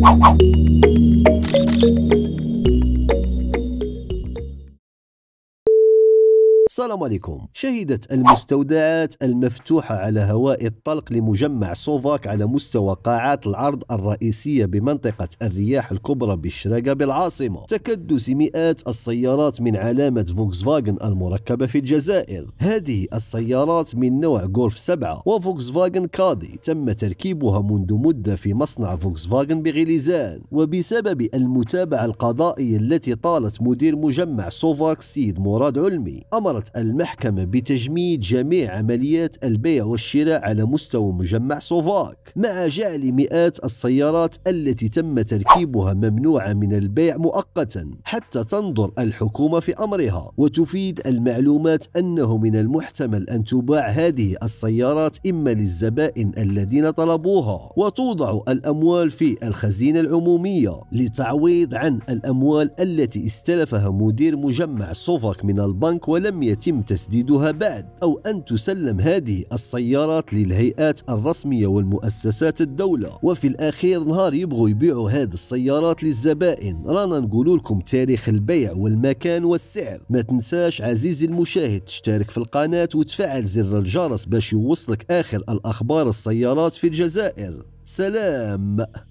Wow. السلام عليكم شهدت المستودعات المفتوحة على هواء الطلق لمجمع سوفاك على مستوى قاعات العرض الرئيسية بمنطقة الرياح الكبرى بالشراقة بالعاصمة تكدس مئات السيارات من علامة فوكس فاجن المركبة في الجزائر هذه السيارات من نوع جولف 7 وفوكس فاجن كادي تم تركيبها منذ مدة في مصنع فوكس فاجن بغليزان وبسبب المتابعة القضائية التي طالت مدير مجمع سوفاك سيد مراد علمي أمرت قررت المحكمة بتجميد جميع عمليات البيع والشراء على مستوى مجمع سوفاك مع جعل مئات السيارات التي تم تركيبها ممنوعة من البيع مؤقتا حتى تنظر الحكومة في أمرها وتفيد المعلومات أنه من المحتمل أن تباع هذه السيارات إما للزبائن الذين طلبوها وتوضع الأموال في الخزينة العمومية لتعويض عن الأموال التي استلفها مدير مجمع سوفاك من البنك ولم يتم تسديدها بعد أو أن تسلم هذه السيارات للهيئات الرسمية والمؤسسات الدولة وفي الأخير نهار يبغوا يبيعوا هذه السيارات للزبائن رانا نقول لكم تاريخ البيع والمكان والسعر ما تنساش عزيزي المشاهد تشترك في القناة وتفعل زر الجرس باش يوصلك آخر الأخبار السيارات في الجزائر سلام